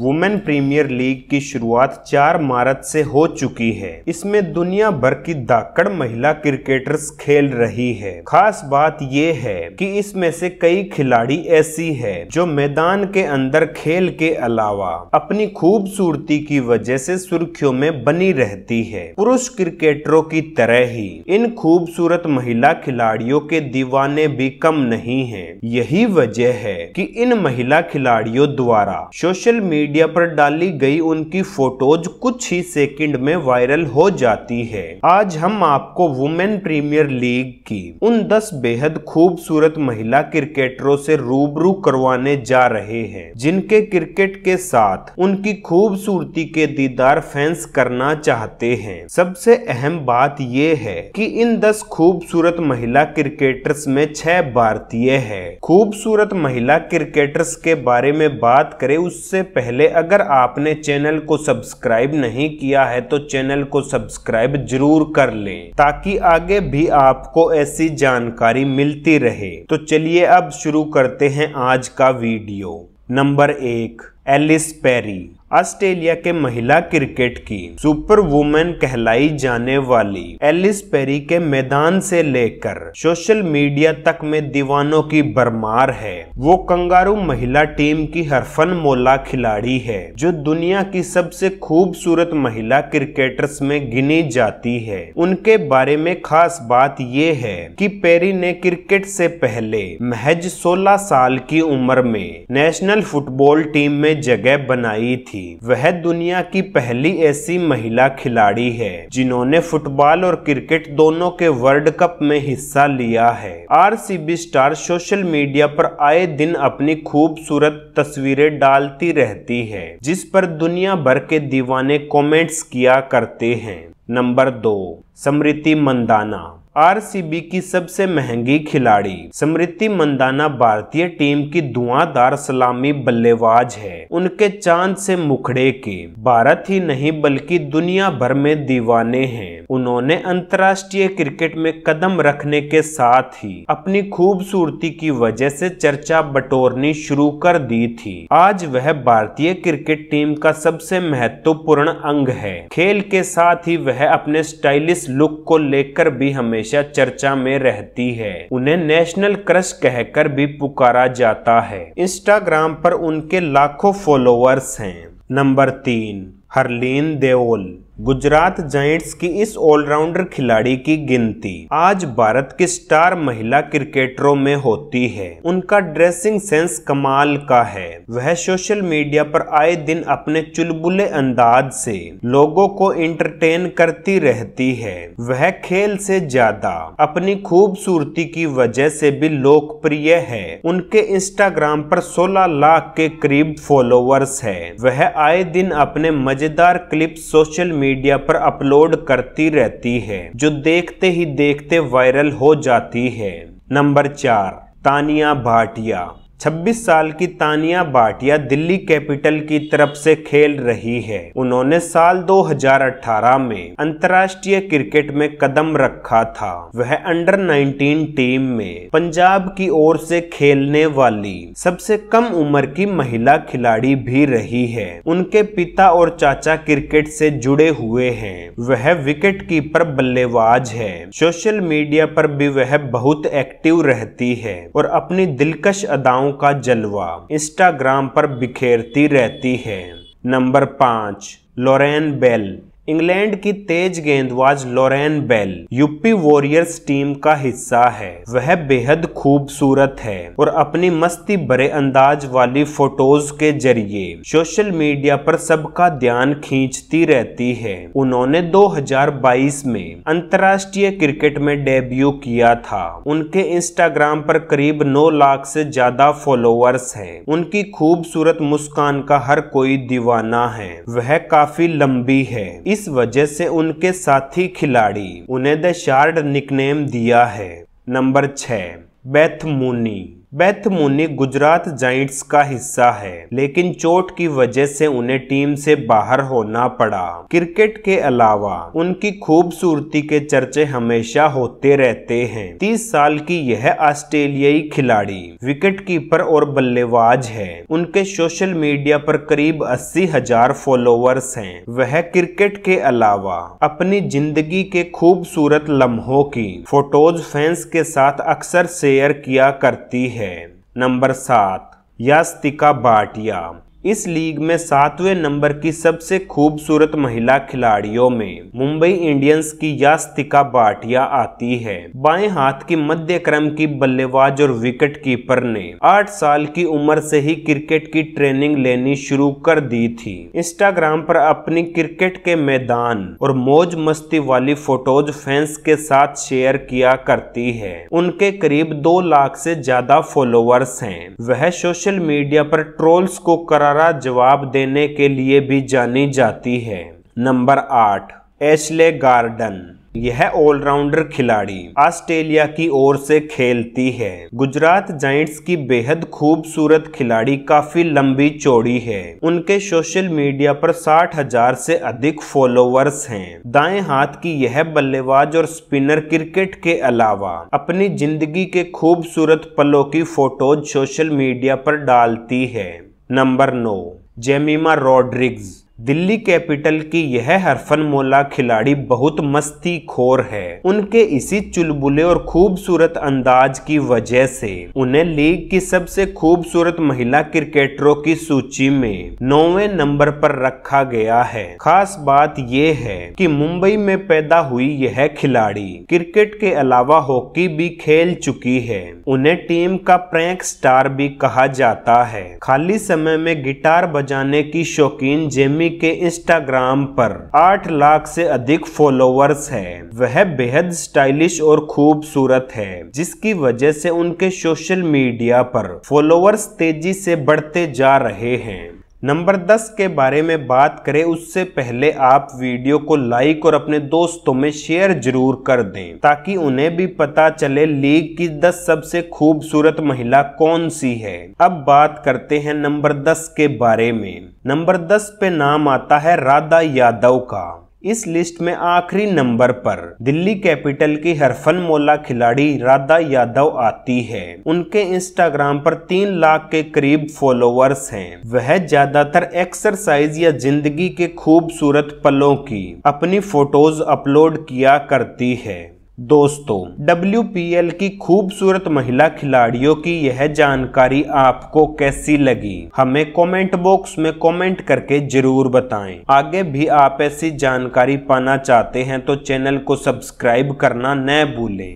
Women premiere league की शुरुआत 4 मार्च से हो चुकी है इसमें दुनिया भर की दाकड़ महिला क्रिकेटर्स खेल रही है खास बात यह है कि इसमें से कई खिलाड़ी ऐसी है जो मैदान के अंदर खेल के अलावा अपनी खूबसूरती की वजह से सुर्खियों में बनी रहती है पुरुष क्रिकेटरों की तरह ही इन खूबसूरत महिला खिलाड़ियों के दीवाने भी कम नहीं है यही वजह है की इन महिला खिलाड़ियों द्वारा सोशल मीडिया मीडिया पर डाली गई उनकी फोटोज कुछ ही सेकंड में वायरल हो जाती है आज हम आपको वुमेन प्रीमियर लीग की उन दस बेहद खूबसूरत महिला क्रिकेटरों से रूबरू करवाने जा रहे हैं जिनके क्रिकेट के साथ उनकी खूबसूरती के दीदार फैंस करना चाहते हैं सबसे अहम बात यह है कि इन दस खूबसूरत महिला क्रिकेटर्स में छह भारतीय है खूबसूरत महिला क्रिकेटर्स के बारे में बात करें उससे पहले पहले अगर आपने चैनल को सब्सक्राइब नहीं किया है तो चैनल को सब्सक्राइब जरूर कर लें ताकि आगे भी आपको ऐसी जानकारी मिलती रहे तो चलिए अब शुरू करते हैं आज का वीडियो नंबर एक एलिस पेरी ऑस्ट्रेलिया के महिला क्रिकेट की सुपर वुमेन कहलाई जाने वाली एलिस पेरी के मैदान से लेकर सोशल मीडिया तक में दीवानों की भरमार है वो कंगारू महिला टीम की हरफन मोला खिलाड़ी है जो दुनिया की सबसे खूबसूरत महिला क्रिकेटर्स में गिनी जाती है उनके बारे में खास बात ये है कि पेरी ने क्रिकेट से पहले महज 16 साल की उम्र में नेशनल फुटबॉल टीम में जगह बनाई थी वह दुनिया की पहली ऐसी महिला खिलाड़ी है जिन्होंने फुटबॉल और क्रिकेट दोनों के वर्ल्ड कप में हिस्सा लिया है आरसीबी स्टार सोशल मीडिया पर आए दिन अपनी खूबसूरत तस्वीरें डालती रहती है जिस पर दुनिया भर के दीवाने कमेंट्स किया करते हैं नंबर दो समृति मंदाना आरसीबी की सबसे महंगी खिलाड़ी स्मृति मंदाना भारतीय टीम की धुआंधार सलामी बल्लेबाज है उनके चांद से मुखड़े के भारत ही नहीं बल्कि दुनिया भर में दीवाने हैं उन्होंने अंतर्राष्ट्रीय क्रिकेट में कदम रखने के साथ ही अपनी खूबसूरती की वजह से चर्चा बटोरनी शुरू कर दी थी आज वह भारतीय क्रिकेट टीम का सबसे महत्वपूर्ण अंग है खेल के साथ ही वह अपने स्टाइलिश लुक को लेकर भी हमें हमेशा चर्चा में रहती है उन्हें नेशनल क्रश कहकर भी पुकारा जाता है इंस्टाग्राम पर उनके लाखों फॉलोअर्स हैं नंबर तीन हरलीन देओल गुजरात जाइंट्स की इस ऑलराउंडर खिलाड़ी की गिनती आज भारत की स्टार महिला क्रिकेटरों में होती है उनका ड्रेसिंग सेंस कमाल का है वह सोशल मीडिया पर आए दिन अपने चुलबुले अंदाज से लोगों को इंटरटेन करती रहती है वह खेल से ज्यादा अपनी खूबसूरती की वजह से भी लोकप्रिय है उनके इंस्टाग्राम पर 16 लाख के करीब फॉलोअर्स है वह आए दिन अपने मजेदार क्लिप सोशल मीडिया मीडिया पर अपलोड करती रहती है जो देखते ही देखते वायरल हो जाती है नंबर चार तानिया भाटिया 26 साल की तानिया बाटिया दिल्ली कैपिटल की तरफ से खेल रही है उन्होंने साल 2018 में अंतर्राष्ट्रीय क्रिकेट में कदम रखा था वह अंडर 19 टीम में पंजाब की ओर से खेलने वाली सबसे कम उम्र की महिला खिलाड़ी भी रही है उनके पिता और चाचा क्रिकेट से जुड़े हुए हैं वह विकेट कीपर बल्लेबाज है सोशल मीडिया पर भी वह बहुत एक्टिव रहती है और अपनी दिलकश अदाओं कलाओं का जलवा इंस्टाग्राम पर बिखेरती रहती है नंबर पाँच लॉरेन बेल इंग्लैंड की तेज गेंदबाज Lauren Bell UP Warriorz team का हिस्सा है वह बेहद खूबसूरत है और अपनी मस्ती भरे अंदाज वाली फोटोज के जरिए सोशल मीडिया पर सबका ध्यान खींचती रहती है उन्होंने 2022 में अंतर्राष्ट्रीय क्रिकेट में डेब्यू किया था उनके इंस्टाग्राम पर करीब 9 लाख से ज्यादा फॉलोअर्स है उनकी खूबसूरत मुस्कान का हर कोई दीवाना है वह काफी लंबी है इस वजह से उनके साथी खिलाड़ी उन्हें द शार्ड निकनेम दिया है नंबर छः Beth Mooney Beth Mooney Gujarat Giants का हिस्सा है लेकिन चोट की वजह से उन्हें टीम से बाहर होना पड़ा क्रिकेट के अलावा उनकी खूबसूरती के चर्चे हमेशा होते रहते हैं तीस साल की यह ऑस्ट्रेलियाई खिलाड़ी विकेट कीपर और बल्लेबाज है उनके सोशल मीडिया पर करीब अस्सी हजार फॉलोअर्स है वह क्रिकेट के अलावा अपनी जिंदगी के खूबसूरत लम्हों की फोटोज फैंस के साथ अक्सर शेयर किया करती है है नंबर सात यास्तिका बाटिया इस लीग में सातवें नंबर की सबसे खूबसूरत महिला खिलाड़ियों में मुंबई इंडियंस की यास्तिका बाटिया आती है बाएं हाथ की मध्य क्रम की बल्लेबाज और विकेट कीपर ने आठ साल की उम्र से ही क्रिकेट की ट्रेनिंग लेनी शुरू कर दी थी इंस्टाग्राम पर अपनी क्रिकेट के मैदान और मौज मस्ती वाली फोटोज फैंस के साथ शेयर किया करती है उनके करीब दो लाख से ज्यादा फॉलोअर्स हैं वह सोशल मीडिया पर ट्रोल्स को करार छुटकारा जवाब देने के लिए भी जानी जाती है नंबर आठ एशले गार्डन यह ऑलराउंडर खिलाड़ी ऑस्ट्रेलिया की ओर से खेलती है गुजरात जाइंट्स की बेहद खूबसूरत खिलाड़ी काफी लंबी चौड़ी है उनके सोशल मीडिया पर साठ हजार से अधिक फॉलोवर्स हैं। दाएं हाथ की यह बल्लेबाज और स्पिनर क्रिकेट के अलावा अपनी जिंदगी के खूबसूरत पलों की फोटोज सोशल मीडिया पर डालती है नंबर नौ जेमिमा रॉड्रिग्स दिल्ली कैपिटल की यह हरफन मोला खिलाड़ी बहुत मस्ती खोर है उनके इसी चुलबुले और खूबसूरत अंदाज की वजह से उन्हें लीग की सबसे खूबसूरत महिला क्रिकेटरों की सूची में नौवे नंबर पर रखा गया है खास बात यह है कि मुंबई में पैदा हुई यह खिलाड़ी क्रिकेट के अलावा हॉकी भी खेल चुकी है उन्हें टीम का प्रैंक स्टार भी कहा जाता है खाली समय में गिटार बजाने की शौकीन जेमी आदमी के इंस्टाग्राम पर 8 लाख से अधिक फॉलोअर्स है वह बेहद स्टाइलिश और खूबसूरत है जिसकी वजह से उनके सोशल मीडिया पर फॉलोअर्स तेजी से बढ़ते जा रहे हैं नंबर दस के बारे में बात करें उससे पहले आप वीडियो को लाइक और अपने दोस्तों में शेयर जरूर कर दें ताकि उन्हें भी पता चले लीग की दस सबसे खूबसूरत महिला कौन सी है अब बात करते हैं नंबर दस के बारे में नंबर दस पे नाम आता है राधा यादव का इस लिस्ट में आखिरी नंबर पर दिल्ली कैपिटल की हरफन मोला खिलाड़ी राधा यादव आती है उनके इंस्टाग्राम पर तीन लाख के करीब फॉलोअर्स हैं। वह ज्यादातर एक्सरसाइज या जिंदगी के खूबसूरत पलों की अपनी फोटोज अपलोड किया करती है दोस्तों डब्ल्यू की खूबसूरत महिला खिलाड़ियों की यह जानकारी आपको कैसी लगी हमें कमेंट बॉक्स में कमेंट करके जरूर बताएं। आगे भी आप ऐसी जानकारी पाना चाहते हैं तो चैनल को सब्सक्राइब करना न भूलें